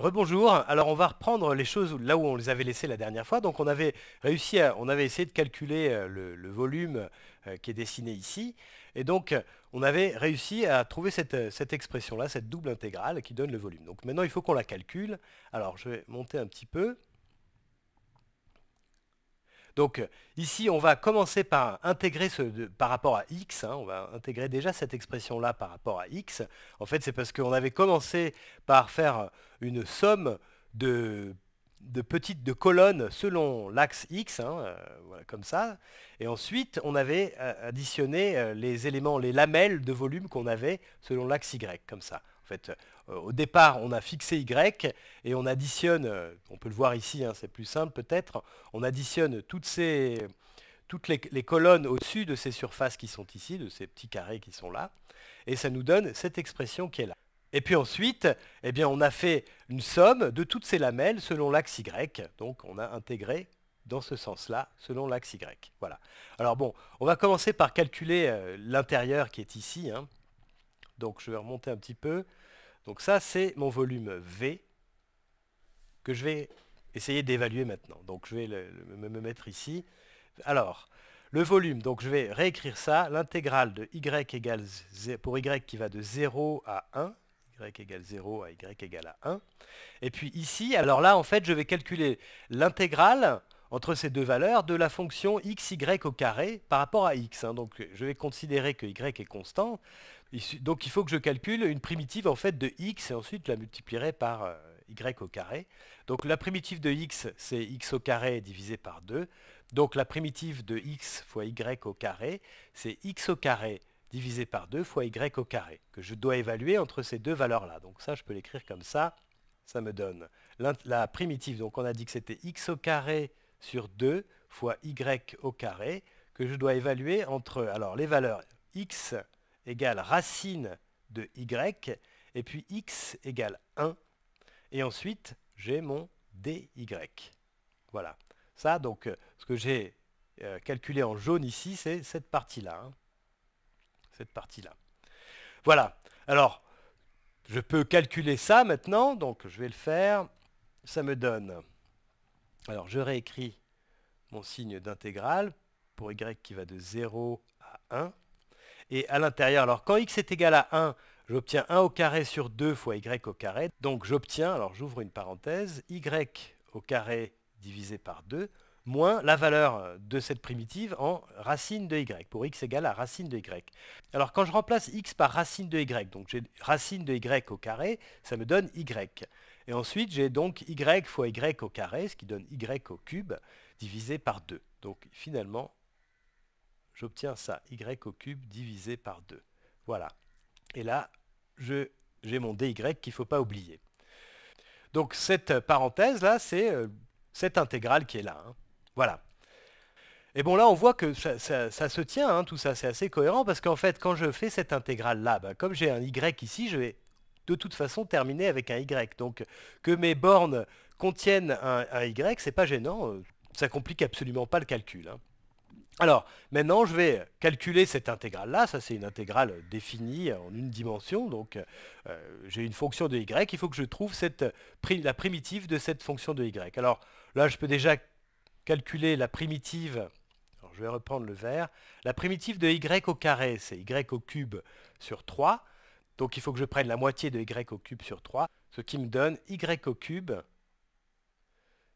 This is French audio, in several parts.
Rebonjour. Alors on va reprendre les choses là où on les avait laissées la dernière fois. Donc on avait réussi à, on avait essayé de calculer euh, le, volume euh, qui est dessiné ici. Et donc on avait réussi à trouver cette, euh, cette expression-là, cette double intégrale qui donne le volume. Donc maintenant il faut qu'on la calcule. Alors je vais monter un petit peu. Donc euh, ici, on va commencer par intégrer ce par rapport à x, hein, on va intégrer déjà cette expression-là par rapport à x. En fait, c'est parce qu'on avait commencé par faire une somme de, petites de colonnes selon l'axe x, hein, euh, comme ça. Et ensuite, on avait euh, additionné les éléments, les lamelles de volume qu'on avait selon l'axe y, comme ça fait, euh, au départ, on a fixé Y et on additionne, euh, on peut le voir ici, hein, c'est plus simple peut-être, on additionne toutes toutes les, colonnes au-dessus de ces surfaces qui sont ici, de ces petits carrés qui sont là, et ça nous donne cette expression qui est là. Et puis ensuite, eh bien, on a fait une somme de toutes ces lamelles selon l'axe Y, donc on a intégré dans ce sens-là, selon l'axe Y. Voilà. Alors bon, on va commencer par calculer euh, l'intérieur qui est ici. Hein. Donc je vais remonter un petit peu. Donc ça, c'est mon volume V que je vais essayer d'évaluer maintenant. Donc je vais me mettre ici. Alors, le volume, donc je vais réécrire ça, l'intégrale de y égale pour y qui va de 0 à 1, y égale 0 à y égale à 1. Et puis ici, alors là, en fait, je vais calculer l'intégrale entre ces deux valeurs de la fonction xy au carré par rapport à x. Hein. Donc je vais considérer que y est constant. Donc il faut que je calcule une primitive en fait de x et ensuite je la multiplierai par euh, y au carré. Donc la primitive de x c'est x au carré divisé par 2. Donc la primitive de x fois y au carré c'est x au carré divisé par 2 fois y au carré que je dois évaluer entre ces deux valeurs là. Donc ça je peux l'écrire comme ça. Ça me donne la primitive, donc on a dit que c'était x au carré sur 2 fois y au carré que je dois évaluer entre alors les valeurs x égale racine de y, et puis x égale 1, et ensuite j'ai mon dy. Voilà. Ça, donc, euh, ce que j'ai euh, calculé en jaune ici, c'est cette partie-là. Hein. Cette partie-là. Voilà. Alors, je peux calculer ça maintenant, donc je vais le faire. Ça me donne... Alors, je réécris mon signe d'intégrale pour y qui va de 0 à 1. Et à l'intérieur, alors quand x est égal à 1, j'obtiens 1 au carré sur 2 fois y au carré. Donc j'obtiens, alors j'ouvre une parenthèse, y au carré divisé par 2 moins la valeur de cette primitive en racine de y, pour x égale à racine de y. Alors quand je remplace x par racine de y, donc j'ai racine de y au carré, ça me donne y. Et ensuite j'ai donc y fois y au carré, ce qui donne y au cube, divisé par 2. Donc finalement, j'obtiens ça, y au cube divisé par 2. Voilà. Et là, j'ai mon dy qu'il ne faut pas oublier. Donc cette parenthèse-là, c'est euh, cette intégrale qui est là. Hein. Voilà. Et bon là, on voit que ça, se tient, hein, tout ça, c'est assez cohérent, parce qu'en fait, quand je fais cette intégrale-là, bah, comme j'ai un y ici, je vais de toute façon terminer avec un y. Donc que mes bornes contiennent un, y, c'est pas gênant, euh, ça complique absolument pas le calcul. Hein. Alors, maintenant, je vais calculer cette intégrale-là. Ça, c'est une intégrale définie en une dimension. Donc, euh, j'ai une fonction de y. Il faut que je trouve la primitive de cette fonction de y. Alors, là, je peux déjà calculer la primitive. je vais reprendre le vert. La primitive de y au carré, c'est y au cube sur 3. Donc, il faut que je prenne la moitié de y au cube sur 3, ce qui me donne y au cube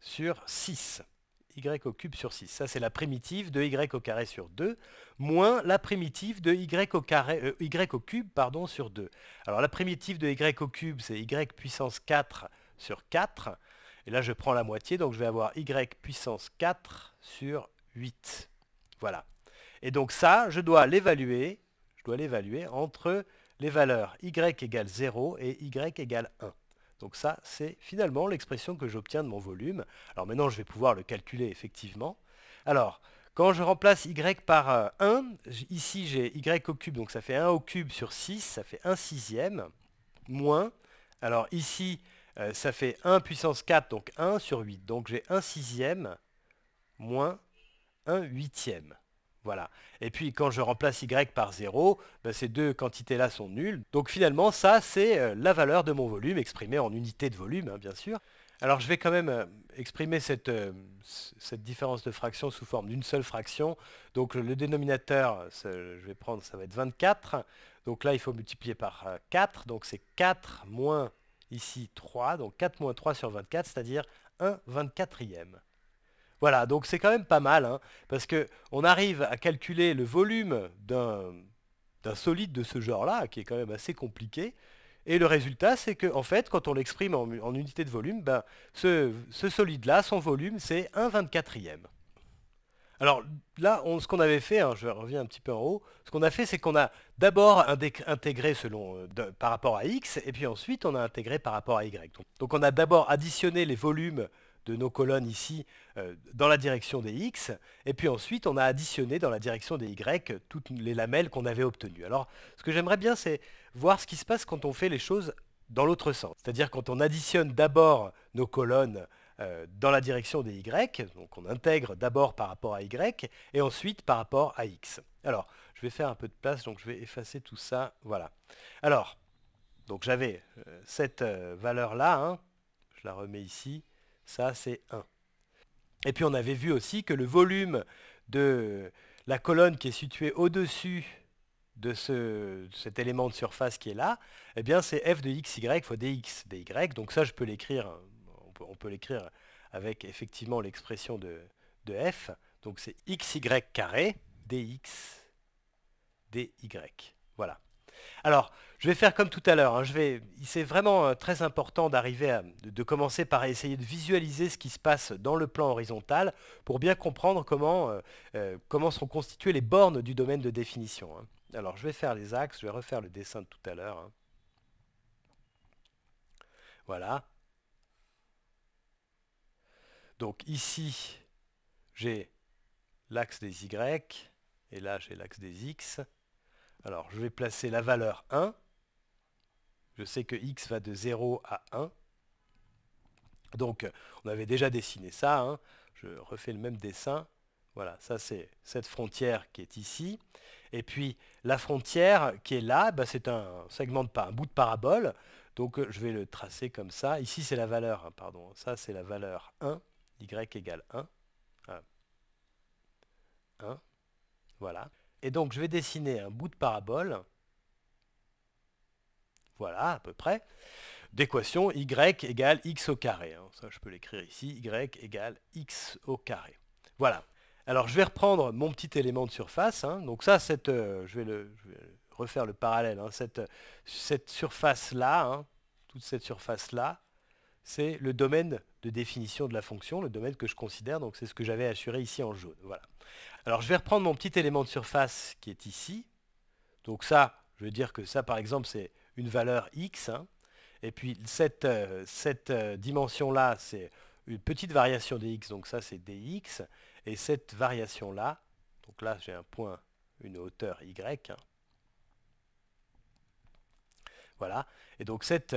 sur 6 y au cube sur 6. Ça, c'est la primitive de y au carré sur 2, moins la primitive de y au, euh, cube sur 2. Alors, la primitive de y au cube, c'est y puissance 4 sur 4. Et là, je prends la moitié, donc je vais avoir y puissance 4 sur 8. Voilà. Et donc ça, je dois l'évaluer, je dois l'évaluer entre les valeurs y égale 0 et y égale 1. Donc ça, c'est finalement l'expression que j'obtiens de mon volume. Alors maintenant, je vais pouvoir le calculer effectivement. Alors, quand je remplace y par 1, euh, ici j'ai y au cube, donc ça fait 1 au cube sur 6, ça fait 1 sixième, moins, alors ici euh, ça fait 1 puissance 4, donc 1 sur 8, donc j'ai 1 sixième, moins 1 huitième. Voilà. Et puis quand je remplace y par 0, ben, ces deux quantités-là sont nulles. Donc finalement, ça, c'est euh, la valeur de mon volume exprimée en unité de volume, hein, bien sûr. Alors je vais quand même euh, exprimer euh, cette, différence de fraction sous forme d'une seule fraction. Donc le dénominateur, je vais prendre, ça va être 24. Donc là, il faut multiplier par 4. Donc c'est 4 moins ici 3. Donc 4 moins 3 sur 24, c'est-à-dire 1 24e. Voilà, donc c'est quand même pas mal, hein, parce qu'on arrive à calculer le volume d'un solide de ce genre-là, qui est quand même assez compliqué, et le résultat, c'est que en fait, quand on l'exprime en, unité de volume, ben, ce, solide-là, son volume, c'est 1 24e. Alors là, on, ce qu'on avait fait, hein, je reviens un petit peu en haut, ce qu'on a fait, c'est qu'on a d'abord intégré selon, euh, par rapport à x, et puis ensuite on a intégré par rapport à y. donc on a d'abord additionné les volumes de nos colonnes ici euh, dans la direction des X. Et puis ensuite, on a additionné dans la direction des Y toutes les lamelles qu'on avait obtenues. Alors, ce que j'aimerais bien, c'est voir ce qui se passe quand on fait les choses dans l'autre sens. C'est-à-dire quand on additionne d'abord nos colonnes euh, dans la direction des Y, donc on intègre d'abord par rapport à Y, et ensuite par rapport à X. Alors, je vais faire un peu de place, donc je vais effacer tout ça. Voilà. Alors, donc j'avais euh, cette valeur-là, hein, je la remets ici, ça, c'est 1. Et puis on avait vu aussi que le volume de la colonne qui est située au-dessus de cet élément de surface qui est là, eh bien c'est f de xy fois dx dy. Donc ça, je peux l'écrire, on peut, l'écrire avec effectivement l'expression de, de f. Donc c'est xy carré dx dy. Voilà. Alors, je vais faire comme tout à l'heure. C'est hein. vraiment euh, très important d'arriver de, commencer par essayer de visualiser ce qui se passe dans le plan horizontal pour bien comprendre comment, euh, euh, sont constituées les bornes du domaine de définition. Hein. Alors, je vais faire les axes, je vais refaire le dessin de tout à l'heure. Hein. Voilà. Donc ici, j'ai l'axe des Y, et là j'ai l'axe des X. Alors, je vais placer la valeur 1. Je sais que x va de 0 à 1. Donc, on avait déjà dessiné ça. Hein. Je refais le même dessin. Voilà, ça c'est cette frontière qui est ici. Et puis, la frontière qui est là, bah, c'est un segment de un bout de parabole. Donc, je vais le tracer comme ça. Ici, c'est la valeur, hein, pardon. Ça, c'est la valeur 1. y égale 1. 1. Voilà. Et donc je vais dessiner un bout de parabole. Voilà, à peu près. D'équation y égale x au carré. Hein. Ça, je peux l'écrire ici. y égale x au carré. Voilà. Alors je vais reprendre mon petit élément de surface. Hein. Donc ça, cette, euh, je, vais refaire le parallèle. Hein. Cette, surface-là, toute cette surface-là, c'est le domaine de définition de la fonction, le domaine que je considère, donc c'est ce que j'avais assuré ici en jaune. Voilà. Alors je vais reprendre mon petit élément de surface qui est ici. Donc ça, je veux dire que ça par exemple c'est une valeur x. Hein. Et puis cette, euh, cette euh, dimension-là, c'est une petite variation dx. x, donc ça c'est dx. Et cette variation-là, donc là j'ai un point, une hauteur y. Hein. Voilà. Et donc cette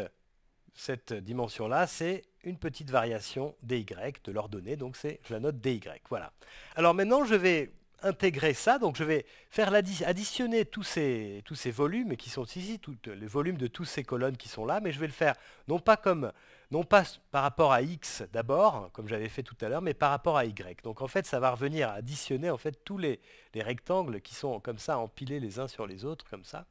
cette dimension-là, c'est une petite variation dy de l'ordonnée, donc c'est, la note dy. Voilà. Alors maintenant, je vais intégrer ça, donc je vais faire additionner tous ces, volumes qui sont ici, les volumes de toutes ces colonnes qui sont là, mais je vais le faire non pas comme non pas par rapport à x d'abord, comme j'avais fait tout à l'heure, mais par rapport à y. Donc en fait, ça va revenir à additionner en fait tous les rectangles qui sont comme ça empilés les uns sur les autres, comme ça.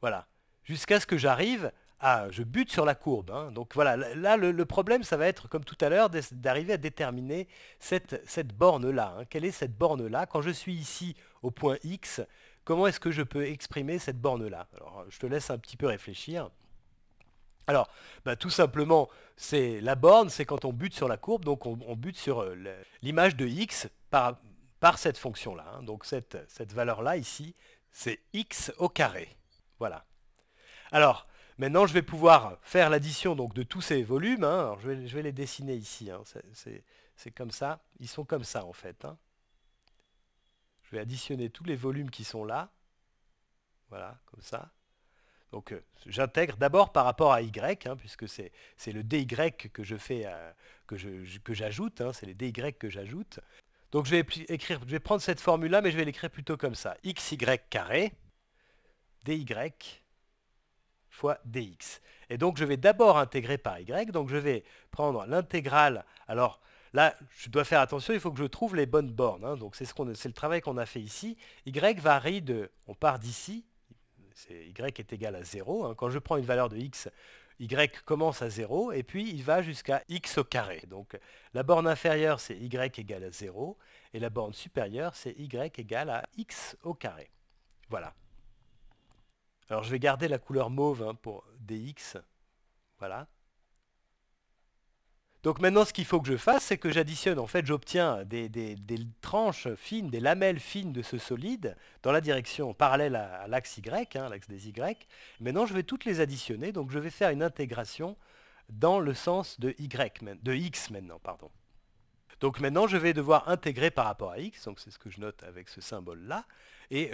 Voilà jusqu'à ce que j'arrive à... je bute sur la courbe. Hein. Donc voilà, là, le, problème, ça va être, comme tout à l'heure, d'arriver à déterminer cette, borne-là. Hein. Quelle est cette borne-là Quand je suis ici au point X, comment est-ce que je peux exprimer cette borne-là Alors, je te laisse un petit peu réfléchir. Alors, bah, tout simplement, c'est la borne, c'est quand on bute sur la courbe, donc on, bute sur euh, l'image de X par, par cette fonction-là. Hein. Donc cette, cette valeur-là, ici, c'est X au carré. Voilà. Alors, maintenant, je vais pouvoir faire l'addition de tous ces volumes. Hein. je, vais, les dessiner ici. Hein. C'est comme ça. Ils sont comme ça, en fait. Hein. Je vais additionner tous les volumes qui sont là. Voilà, comme ça. Donc euh, j'intègre d'abord par rapport à Y, puisque c'est le DY que euh, que j'ajoute, c'est les DY que j'ajoute. Donc je vais, écrire, je vais prendre cette formule-là, mais je vais l'écrire plutôt comme ça. XY carré, DY fois dx. Et donc je vais d'abord intégrer par y, donc je vais prendre l'intégrale. Alors là, je dois faire attention, il faut que je trouve les bonnes bornes. Hein. donc c'est le travail qu'on a fait ici. y varie de, on part d'ici, y est égal à 0. Hein. Quand je prends une valeur de x, y commence à 0 et puis il va jusqu'à x au carré. Donc la borne inférieure c'est y égale à 0 et la borne supérieure c'est y égale à x au carré. Voilà. Alors je vais garder la couleur mauve hein, pour DX. Voilà. Donc maintenant, ce qu'il faut que je fasse, c'est que j'additionne. En fait, j'obtiens des, tranches fines, des lamelles fines de ce solide dans la direction parallèle à, l'axe Y, hein, l'axe des Y. Maintenant, je vais toutes les additionner. Donc je vais faire une intégration dans le sens de, y, de X maintenant. Pardon. Donc maintenant, je vais devoir intégrer par rapport à X. Donc c'est ce que je note avec ce symbole-là et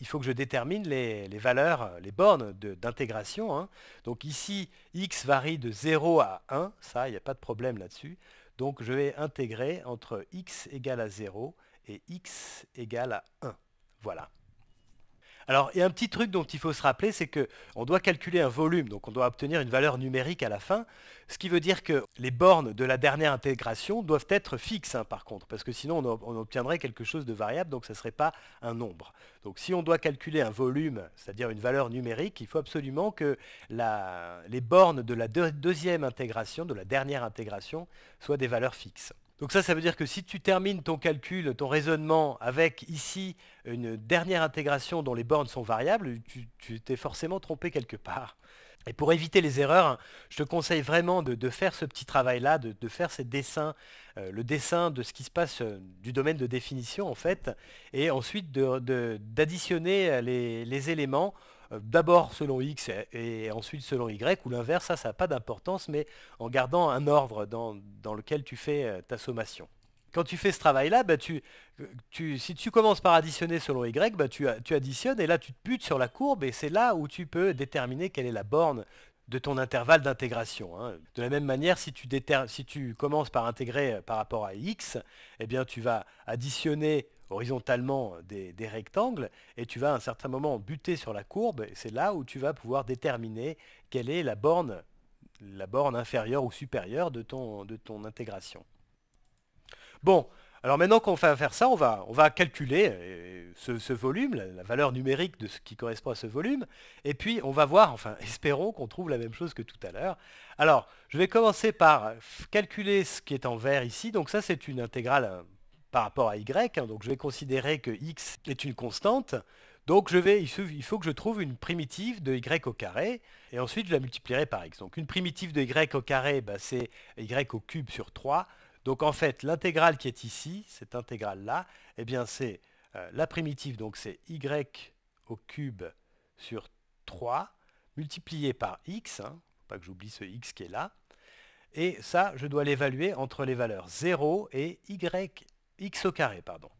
il faut que je détermine les, valeurs, les bornes d'intégration. Hein. Donc ici, x varie de 0 à 1, ça, il n'y a pas de problème là-dessus. Donc je vais intégrer entre x égale à 0 et x égale à 1. Voilà. Alors, il y a un petit truc dont il faut se rappeler, c'est qu'on doit calculer un volume, donc on doit obtenir une valeur numérique à la fin, ce qui veut dire que les bornes de la dernière intégration doivent être fixes, hein, par contre, parce que sinon on, obtiendrait quelque chose de variable, donc ça ne serait pas un nombre. Donc si on doit calculer un volume, c'est-à-dire une valeur numérique, il faut absolument que les bornes de la deuxième intégration, de la dernière intégration, soient des valeurs fixes. Donc ça, ça veut dire que si tu termines ton calcul, ton raisonnement avec ici une dernière intégration dont les bornes sont variables, tu t'es forcément trompé quelque part. Et pour éviter les erreurs, hein, je te conseille vraiment de, faire ce petit travail-là, de, faire ces dessins, euh, le dessin de ce qui se passe euh, du domaine de définition en fait, et ensuite d'additionner les éléments euh, d'abord selon X et ensuite selon Y, ou l'inverse, ça, ça n'a pas d'importance, mais en gardant un ordre dans, lequel tu fais euh, ta sommation quand tu fais ce travail-là, bah, euh, tu, si tu commences par additionner selon Y, bah, tu, tu, additionnes et là tu te butes sur la courbe et c'est là où tu peux déterminer quelle est la borne de ton intervalle d'intégration. Hein. De la même manière, si tu, si tu commences par intégrer par rapport à X, eh bien tu vas additionner horizontalement euh, des, rectangles, et tu vas à un certain moment buter sur la courbe, et c'est là où tu vas pouvoir déterminer quelle est la borne, la borne inférieure ou supérieure de ton, de ton intégration. Bon, alors maintenant qu'on va faire ça, on va, on va calculer euh, ce, volume, la, la, valeur numérique de ce qui correspond à ce volume, et puis on va voir, enfin espérons qu'on trouve la même chose que tout à l'heure. Alors, je vais commencer par euh, calculer ce qui est en vert ici, donc ça c'est une intégrale par rapport à y. Hein, donc je vais considérer que x est une constante. Donc je vais, il faut que je trouve une primitive de y au carré, et ensuite je la multiplierai par x. Donc une primitive de y au carré, bah, c'est y au cube sur 3. Donc en fait, l'intégrale qui est ici, cette intégrale-là, eh bien c'est euh, la primitive, donc c'est y au cube sur 3, multiplié par x, hein, pas que j'oublie ce x qui est là, et ça, je dois l'évaluer entre les valeurs 0 et y x au carré, pardon.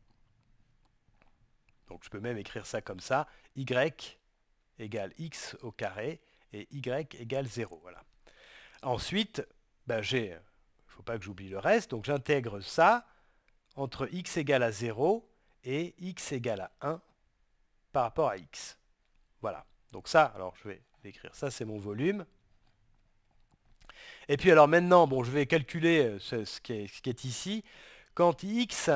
Donc je peux même écrire ça comme ça, y égale x au carré et y égale 0. Voilà. Ensuite, ben, il ne faut pas que j'oublie le reste, donc j'intègre ça entre x égale à 0 et x égale à 1 par rapport à x. Voilà. Donc ça, alors je vais écrire ça c'est mon volume. Et puis alors maintenant, bon, je vais calculer euh, ce qui est ici quand x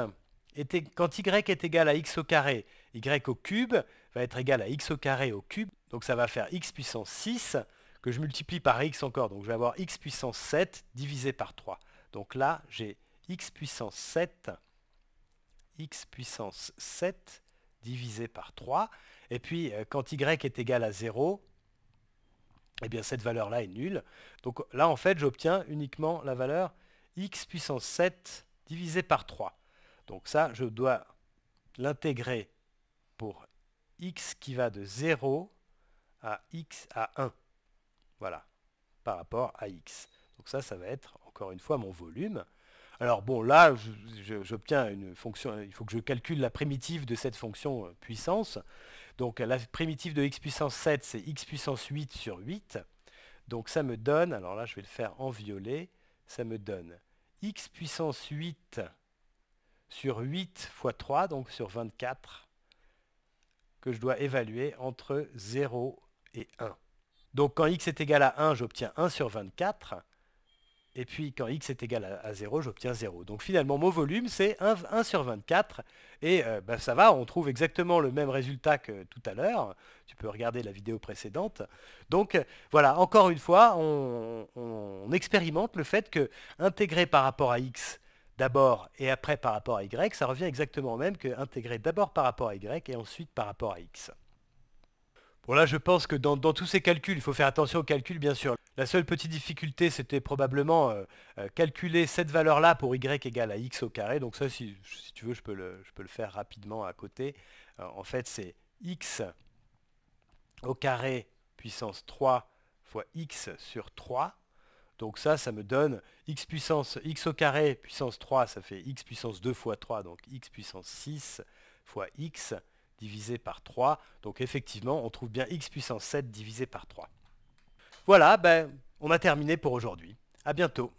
y est égal à x au carré, y au cube va être égal à x au carré au cube, donc ça va faire x puissance 6, que je multiplie par x encore, donc je vais avoir x puissance 7 divisé par 3. Donc là, j'ai x puissance 7, x puissance 7 divisé par 3, et puis euh, quand y est égal à 0, eh bien cette valeur-là est nulle. Donc là, en fait, j'obtiens uniquement la valeur x puissance 7 divisé par 3. Donc ça, je dois l'intégrer pour x qui va de 0 à x à 1. Voilà, par rapport à x. Donc ça, ça va être encore une fois mon volume. Alors bon, là, j'obtiens une fonction, il faut que je calcule la primitive de cette fonction euh, puissance. Donc la primitive de x puissance 7, c'est x puissance 8 sur 8. Donc ça me donne, alors là je vais le faire en violet, ça me donne x puissance 8 sur 8 fois 3, donc sur 24, que je dois évaluer entre 0 et 1. Donc quand x est égal à 1, j'obtiens 1 sur 24. Et puis quand x est égal à, 0, j'obtiens 0. Donc finalement, mon volume, c'est 1, sur 24. Et euh, bah, ça va, on trouve exactement le même résultat que tout à l'heure. Tu peux regarder la vidéo précédente. Donc euh, voilà, encore une fois, on, on expérimente le fait que intégrer par rapport à x d'abord et après par rapport à y, ça revient exactement au même que intégrer d'abord par rapport à y et ensuite par rapport à x. Bon là je pense que dans, tous ces calculs, il faut faire attention aux calculs bien sûr. La seule petite difficulté c'était probablement euh, euh, calculer cette valeur là pour y égale à x au carré. Donc ça si, tu veux je peux, le, faire rapidement à côté. Euh, en fait c'est x au carré puissance 3 fois x sur 3. Donc ça, ça me donne x puissance, x au carré puissance 3, ça fait x puissance 2 fois 3, donc x puissance 6 fois x divisé par 3. Donc effectivement, on trouve bien x puissance 7 divisé par 3. Voilà, ben, on a terminé pour aujourd'hui. A bientôt